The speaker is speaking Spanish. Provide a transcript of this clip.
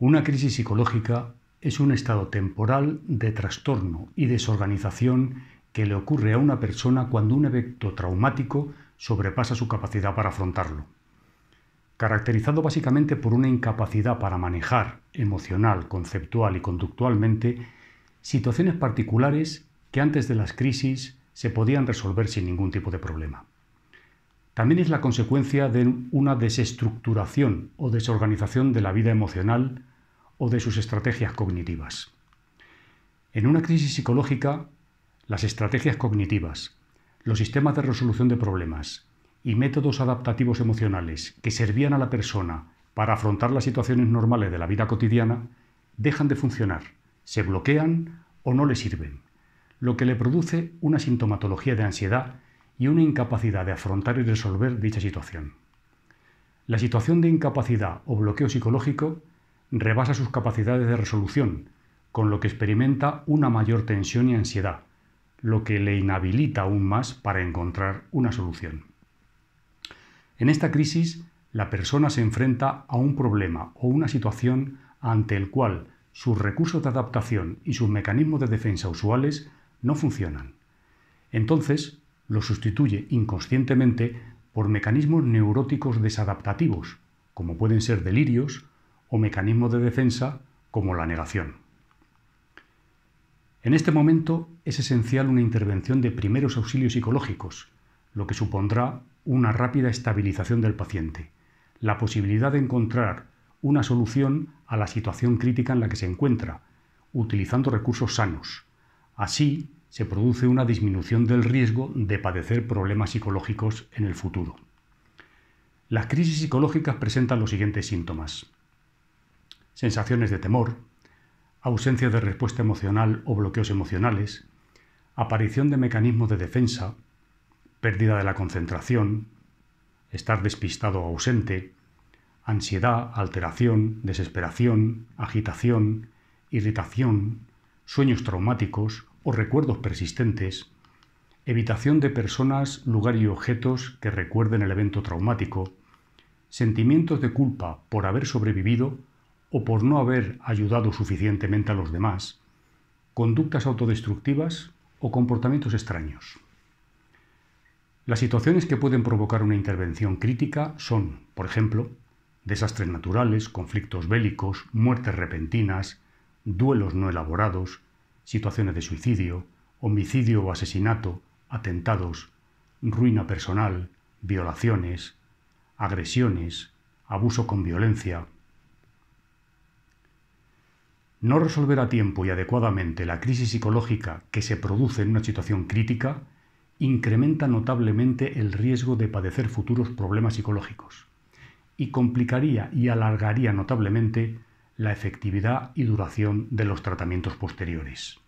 Una crisis psicológica es un estado temporal de trastorno y desorganización que le ocurre a una persona cuando un evento traumático sobrepasa su capacidad para afrontarlo. Caracterizado básicamente por una incapacidad para manejar emocional, conceptual y conductualmente situaciones particulares que antes de las crisis se podían resolver sin ningún tipo de problema también es la consecuencia de una desestructuración o desorganización de la vida emocional o de sus estrategias cognitivas. En una crisis psicológica, las estrategias cognitivas, los sistemas de resolución de problemas y métodos adaptativos emocionales que servían a la persona para afrontar las situaciones normales de la vida cotidiana dejan de funcionar, se bloquean o no le sirven, lo que le produce una sintomatología de ansiedad y una incapacidad de afrontar y resolver dicha situación. La situación de incapacidad o bloqueo psicológico rebasa sus capacidades de resolución, con lo que experimenta una mayor tensión y ansiedad, lo que le inhabilita aún más para encontrar una solución. En esta crisis, la persona se enfrenta a un problema o una situación ante el cual sus recursos de adaptación y sus mecanismos de defensa usuales no funcionan. Entonces, lo sustituye inconscientemente por mecanismos neuróticos desadaptativos, como pueden ser delirios, o mecanismos de defensa, como la negación. En este momento es esencial una intervención de primeros auxilios psicológicos, lo que supondrá una rápida estabilización del paciente, la posibilidad de encontrar una solución a la situación crítica en la que se encuentra, utilizando recursos sanos. Así, se produce una disminución del riesgo de padecer problemas psicológicos en el futuro. Las crisis psicológicas presentan los siguientes síntomas. Sensaciones de temor, ausencia de respuesta emocional o bloqueos emocionales, aparición de mecanismos de defensa, pérdida de la concentración, estar despistado o ausente, ansiedad, alteración, desesperación, agitación, irritación, sueños traumáticos, o recuerdos persistentes, evitación de personas, lugar y objetos que recuerden el evento traumático, sentimientos de culpa por haber sobrevivido o por no haber ayudado suficientemente a los demás, conductas autodestructivas o comportamientos extraños. Las situaciones que pueden provocar una intervención crítica son, por ejemplo, desastres naturales, conflictos bélicos, muertes repentinas, duelos no elaborados, situaciones de suicidio, homicidio o asesinato, atentados, ruina personal, violaciones, agresiones, abuso con violencia. No resolver a tiempo y adecuadamente la crisis psicológica que se produce en una situación crítica incrementa notablemente el riesgo de padecer futuros problemas psicológicos y complicaría y alargaría notablemente la efectividad y duración de los tratamientos posteriores.